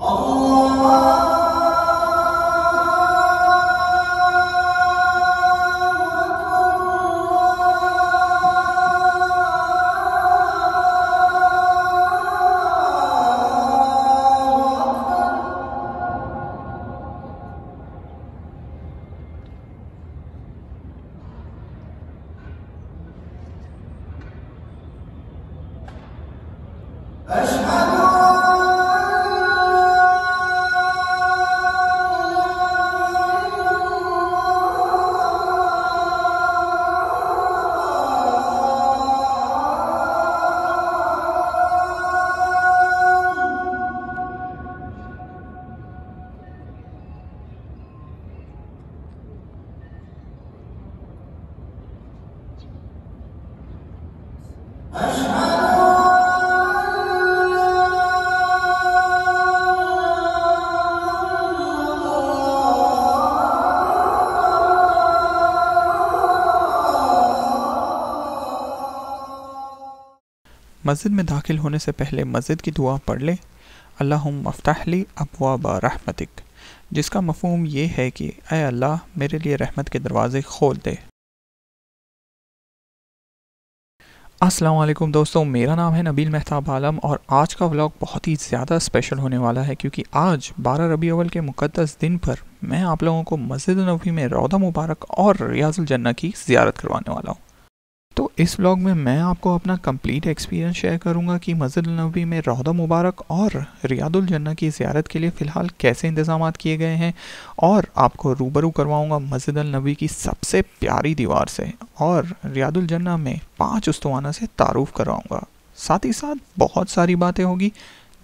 All oh. मस्जिद में दाखिल होने से पहले मस्जिद की दुआ पढ़ लें अल्लाह अफ्ताहली अबवाब रहमतिक जिसका मफहम यह है कि अय अल्लाह मेरे लिए रहमत के दरवाज़े खोल दे वालेकुम दोस्तों मेरा नाम है नबील महताब आलम और आज का व्लॉग बहुत ही ज़्यादा स्पेशल होने वाला है क्योंकि आज 12 रबी अवल के मुकद्दस दिन पर मैं आप लोगों को मस्जिद नबी में रौदा मुबारक और रियाजुल जन्ना की ज़्यारत करवाने वाला हूँ इस ब्लॉग में मैं आपको अपना कंप्लीट एक्सपीरियंस शेयर करूंगा कि मस्जिद नबी में रौदा मुबारक और रियादुल जन्ना की ज्यारत के लिए फ़िलहाल कैसे इंतजाम किए गए हैं और आपको रूबरू करवाऊंगा मस्जिद नबी की सबसे प्यारी दीवार से और रियादुल जन्ना में पाँच उस्तवाना से तारुफ करवाऊँगा साथ ही साथ बहुत सारी बातें होगी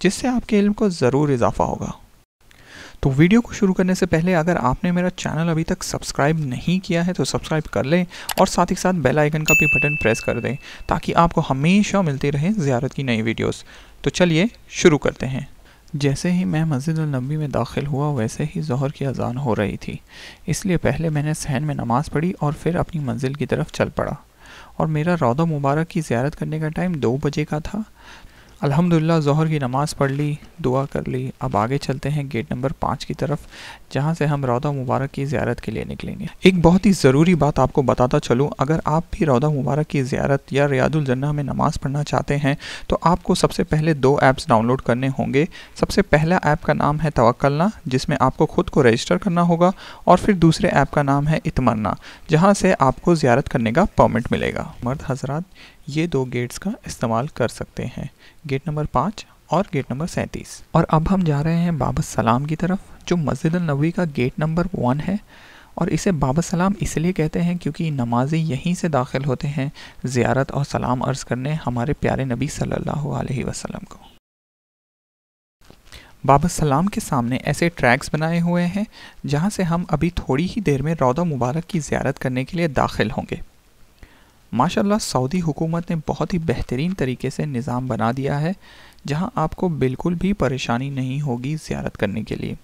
जिससे आपके इल्म को ज़रूर इजाफा होगा तो वीडियो को शुरू करने से पहले अगर आपने मेरा चैनल अभी तक सब्सक्राइब नहीं किया है तो सब्सक्राइब कर लें और साथ ही साथ बेल आइकन का भी बटन प्रेस कर दें ताकि आपको हमेशा मिलती रहे ज़्यारत की नई वीडियोस तो चलिए शुरू करते हैं जैसे ही मैं मस्जिद नबी में दाखिल हुआ वैसे ही जहर की अजान हो रही थी इसलिए पहले मैंने सहन में नमाज़ पढ़ी और फिर अपनी मंजिल की तरफ चल पड़ा और मेरा रौदा मुबारक की ज्यारत करने का टाइम दो बजे का था अल्हम्दुलिल्लाह जहर की नमाज़ पढ़ ली दुआ कर ली अब आगे चलते हैं गेट नंबर पाँच की तरफ जहाँ से हम रौदा मुबारक की ज्यारत के लिए निकलेंगे एक बहुत ही ज़रूरी बात आपको बताता चलूँ अगर आप भी रौदा मुबारक की ज्यारत या रियादुलजन्ना में नमाज़ पढ़ना चाहते हैं तो आपको सबसे पहले दो ऐप्स डाउनलोड करने होंगे सबसे पहला ऐप का नाम है तवक्लना जिसमें आपको ख़ुद को रजिस्टर करना होगा और फिर दूसरे ऐप का नाम है इतमरना जहाँ से आपको ज्यारत करने का परमिट मिलेगा मर्द हजरात ये दो गेट्स का इस्तेमाल कर सकते हैं गेट नंबर पाँच और गेट नंबर सैंतीस और अब हम जा रहे हैं बाबा सलाम की तरफ जो मस्जिद नबी का गेट नंबर वन है और इसे बाबा सलाम इसलिए कहते हैं क्योंकि नमाजी यहीं से दाखिल होते हैं ज़ियारत और सलाम अर्ज़ करने हमारे प्यारे नबी सल्लल्लाहु अलैहि वसल्लम को बाबा सलाम के सामने ऐसे ट्रैक्स बनाए हुए हैं जहाँ से हम अभी थोड़ी ही देर में रौदा मुबारक की ज़्यारत करने के लिए दाखिल होंगे माशाल्लाह सऊदी हुकूमत ने बहुत ही बेहतरीन तरीके से निज़ाम बना दिया है जहां आपको बिल्कुल भी परेशानी नहीं होगी ज़्यारत करने के लिए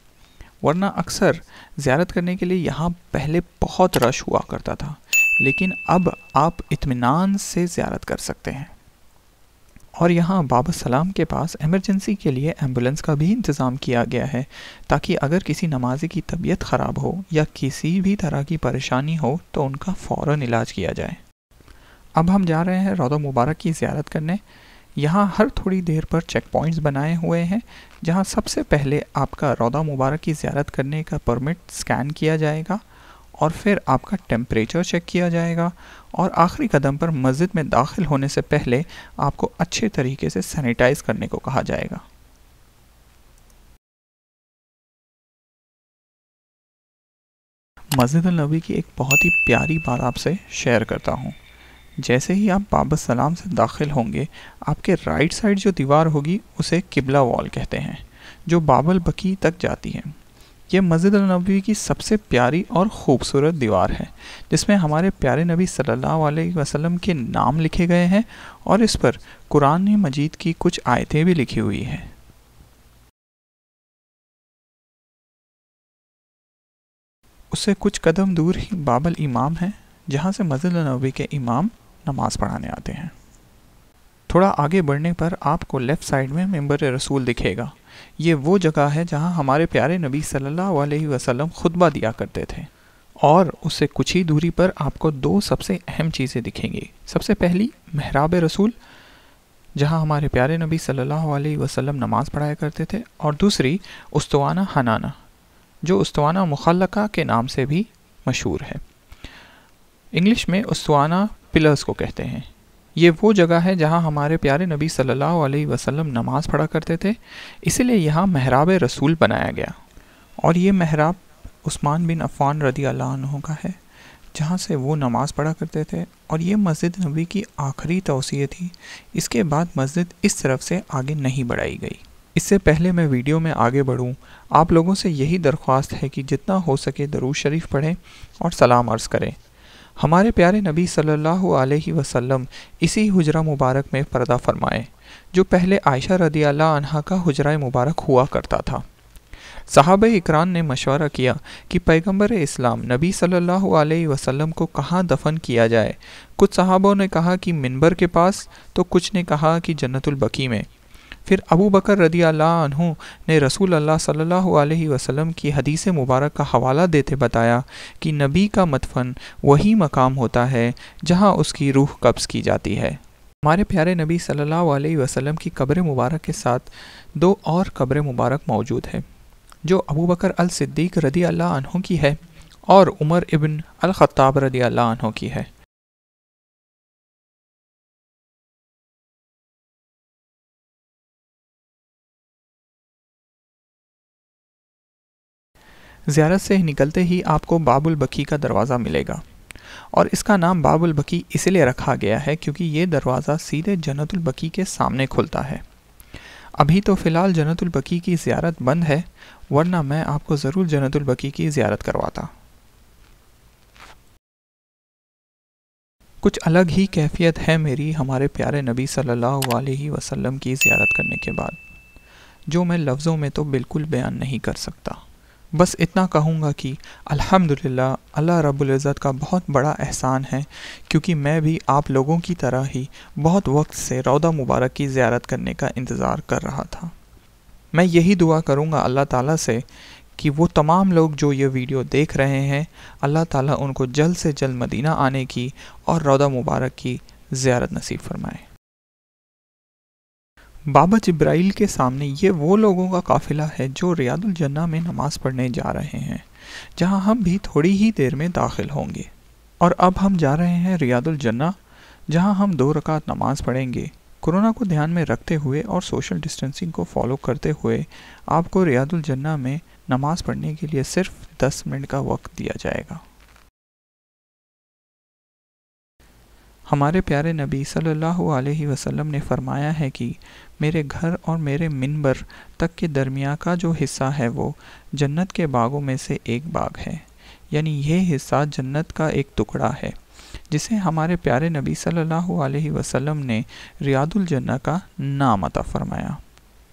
वरना अक्सर ज़्यारत करने के लिए यहाँ पहले बहुत रश हुआ करता था लेकिन अब आप इत्मीनान से ज़्यारत कर सकते हैं और यहाँ बाबा सलाम के पास एमरजेंसी के लिए एम्बुलेंस का भी इंतज़ाम किया गया है ताकि अगर किसी नमाजी की तबीयत ख़राब हो या किसी भी तरह की परेशानी हो तो उनका फ़ौर इलाज किया जाए अब हम जा रहे हैं रौदा मुबारक की ज्यारत करने यहाँ हर थोड़ी देर पर चेक पॉइंट्स बनाए हुए हैं जहाँ सबसे पहले आपका रौदा मुबारक की ज्यारत करने का परमिट स्कैन किया जाएगा और फिर आपका टेम्परेचर चेक किया जाएगा और आखिरी कदम पर मस्जिद में दाखिल होने से पहले आपको अच्छे तरीके से सैनिटाइज़ करने को कहा जाएगा मस्जिद नबी की एक बहुत ही प्यारी बात आपसे शेयर करता हूँ जैसे ही आप बाबा सलाम से दाखिल होंगे आपके राइट साइड जो दीवार होगी उसे किबला वॉल कहते हैं जो बाबल बकी तक जाती है यह मस्जिद नबी की सबसे प्यारी और ख़ूबसूरत दीवार है जिसमें हमारे प्यारे नबी सल्लल्लाहु अलैहि वसल्लम के नाम लिखे गए हैं और इस पर कुरान मजीद की कुछ आयतें भी लिखी हुई हैं उससे कुछ कदम दूर ही बाबल इमाम है जहाँ से मस्जिद नबी के इमाम नमाज़ पढ़ाने आते हैं थोड़ा आगे बढ़ने पर आपको लेफ़्ट साइड में मेम्बर रसूल दिखेगा ये वो जगह है जहाँ हमारे प्यारे नबी सल्लल्लाहु अलैहि वसल्लम खुतबा दिया करते थे और उससे कुछ ही दूरी पर आपको दो सबसे अहम चीज़ें दिखेंगी सबसे पहली महराब रसूल जहाँ हमारे प्यारे नबी सल्लल्लाहु अलैहि वसल्लम नमाज़ पढ़ाया करते थे और दूसरी उस्तवाना हनाना जो उस्तवाना मुखलका के नाम से भी मशहूर है इंग्लिश में उस्तवाना पिलर्स को कहते हैं ये वो जगह है जहाँ हमारे प्यारे नबी सल्लल्लाहु अलैहि वसल्लम नमाज़ पढ़ा करते थे इसीलिए यहाँ महराब रसूल बनाया गया और ये महराब उस्मान बिन अफ़ान रदी अल्लाह का है जहाँ से वो नमाज़ पढ़ा करते थे और ये मस्जिद नबी की आखिरी तोसीय थी इसके बाद मस्जिद इस तरफ से आगे नहीं बढ़ाई गई इससे पहले मैं वीडियो में आगे बढ़ूं, आप लोगों से यही दरख्वास्त है कि जितना हो सके दरूज शरीफ पढ़ें और सलाम अर्ज़ करें हमारे प्यारे नबी सल्लल्लाहु अलैहि वसल्लम इसी हुजरा मुबारक में पर्दा फरमाए जो पहले आयशा रदी अनहा का हुजरा मुबारक हुआ करता था साहब इकरान ने मशवरा किया कि पैगंबर इस्लाम नबी सल्लल्लाहु अलैहि वसल्लम को कहाँ दफन किया जाए कुछ साहबों ने कहा कि मिनबर के पास तो कुछ ने कहा कि जन्नतुल बकी में फिर अबू बकर रदी अल्लाह ने रसूल अल्लाह सल्लल्लाहु अलैहि वसल्लम की हदीस मुबारक का हवाला देते बताया कि नबी का मतफन वही मकाम होता है जहाँ उसकी रूह कब्ज़ की जाती है हमारे प्यारे नबी सल्लल्लाहु अलैहि वसल्लम की कब्र मुबारक के साथ दो और कब्र मुबारक मौजूद है जो अबू बकर अल सिद्दीक रदी अल्लाह की है और उमर इबन अल रदी अल्लाह की है ज़्यारत से निकलते ही आपको बाबुल बकी का दरवाज़ा मिलेगा और इसका नाम बाबुल बकी इसलिए रखा गया है क्योंकि ये दरवाज़ा सीधे जन्नतुल बकी के सामने खुलता है अभी तो फ़िलहाल जन्नतुल बकी की ज़्यारत बंद है वरना मैं आपको ज़रूर जन्नतुल बकी की ज़्यारत करवाता कुछ अलग ही कैफियत है मेरी हमारे प्यारे नबी सल्लल्लाहु अलैहि वसल्लम की ज़्यारत करने के बाद जो मैं लफ्ज़ों में तो बिल्कुल बयान नहीं कर सकता बस इतना कहूँगा कि अल्हम्दुलिल्लाह अल्लाह रब्बुल इज़्ज़त का बहुत बड़ा एहसान है क्योंकि मैं भी आप लोगों की तरह ही बहुत वक्त से रौदा मुबारक की ज़्यारत करने का इंतज़ार कर रहा था मैं यही दुआ करूँगा अल्लाह ताला से कि वो तमाम लोग जो ये वीडियो देख रहे हैं अल्लाह ताला उनको जल्द से जल्द मदीना आने की और रौदा मुबारक की ज़्यारत नसीब फरमाए बाबा जब्राइल के सामने ये वो लोगों का काफ़िला है जो रियादुल जन्ना में नमाज़ पढ़ने जा रहे हैं जहां हम भी थोड़ी ही देर में दाखिल होंगे और अब हम जा रहे हैं रियादुल जन्ना जहां हम दो रकात नमाज पढ़ेंगे कोरोना को ध्यान में रखते हुए और सोशल डिस्टेंसिंग को फॉलो करते हुए आपको रियादुल जन्ना में नमाज़ पढ़ने के लिए सिर्फ 10 मिनट का वक्त दिया जाएगा हमारे प्यारे नबी सल्लल्लाहु अलैहि वसल्लम ने फरमाया है कि मेरे घर और मेरे मिनबर तक के दरमिया का जो हिस्सा है वो जन्नत के बागों में से एक बाग है यानी यह हिस्सा जन्नत का एक टुकड़ा है जिसे हमारे प्यारे नबी सल्लल्लाहु अलैहि वसल्लम ने रियादुल जन्ना का नाम अता फरमाया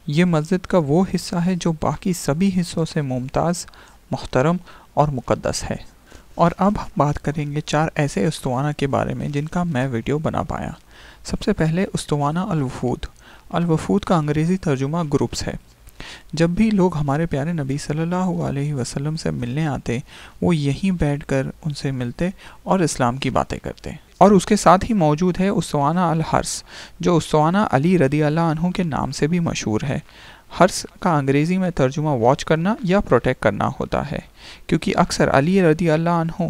ये मस्जिद का वो हिस्सा है जो बाकी सभी हिस्सों से मुमताज़ मोहतरम और मुक़दस है और अब हम बात करेंगे चार ऐसे उस्तवाना के बारे में जिनका मैं वीडियो बना पाया सबसे पहले उस्तवाना अलवफूद अलवफूद का अंग्रेज़ी तर्जुमा ग्रुप्स है जब भी लोग हमारे प्यारे नबी सल्लल्लाहु अलैहि वसल्लम से मिलने आते वो यहीं बैठकर उनसे मिलते और इस्लाम की बातें करते और उसके साथ ही मौजूद है उस्वाना अल हर्स जो उस्वाना अली रदी अल्लाह के नाम से भी मशहूर है हर्स का अंग्रेज़ी में तर्जुमा वॉच करना या प्रोटेक्ट करना होता है क्योंकि अक्सर अली रदी अल्लाह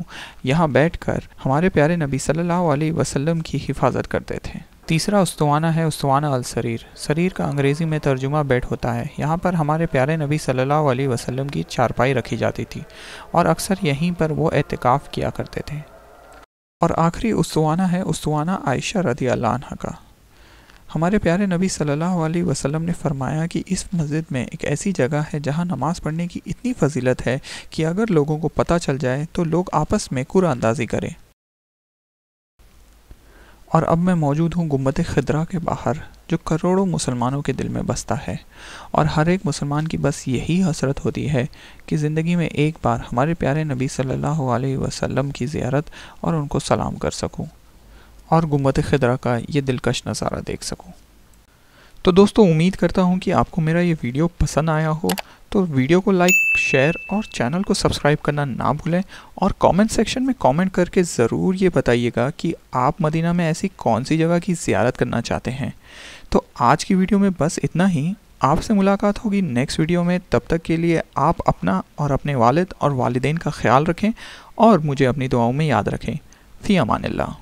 यहाँ बैठ कर हमारे प्यारे नबी सल्लल्लाहु अलैहि वसल्लम की हिफाजत करते थे तीसरा उस्तवाना है उस्तवाना अल शरीर शरीर का अंग्रेज़ी में तर्जुमा बेड होता है यहाँ पर हमारे प्यारे नबी सल्लल्लाहु अलैहि वसल्लम की चारपाई रखी जाती थी और अक्सर यहीं पर वो एहतिकाफ़ किया करते थे और आखिरी उस्तवाना है उस्तवाना आयशा रदी अल्लाह का हमारे प्यारे नबी सल्लल्लाहु अलैहि वसल्लम ने फरमाया कि इस मस्जिद में एक ऐसी जगह है जहां नमाज़ पढ़ने की इतनी फजीलत है कि अगर लोगों को पता चल जाए तो लोग आपस में कुरा अंदाजी करें और अब मैं मौजूद हूँ गुम्बत खदरा के बाहर जो करोड़ों मुसलमानों के दिल में बसता है और हर एक मुसलमान की बस यही हसरत होती है कि ज़िंदगी में एक बार हमारे प्यारे नबी सल्लल्लाहु अलैहि वसल्लम की ज़ियारत और उनको सलाम कर सकूँ और गुम्बद खदरा का ये दिलकश नज़ारा देख सकूँ तो दोस्तों उम्मीद करता हूँ कि आपको मेरा ये वीडियो पसंद आया हो तो वीडियो को लाइक शेयर और चैनल को सब्सक्राइब करना ना भूलें और कमेंट सेक्शन में कमेंट करके ज़रूर ये बताइएगा कि आप मदीना में ऐसी कौन सी जगह की ज़्यारत करना चाहते हैं तो आज की वीडियो में बस इतना ही आपसे मुलाकात होगी नेक्स्ट वीडियो में तब तक के लिए आप अपना और अपने वालद और वालदेन का ख्याल रखें और मुझे अपनी दुआओं में याद रखें फ़ी अमान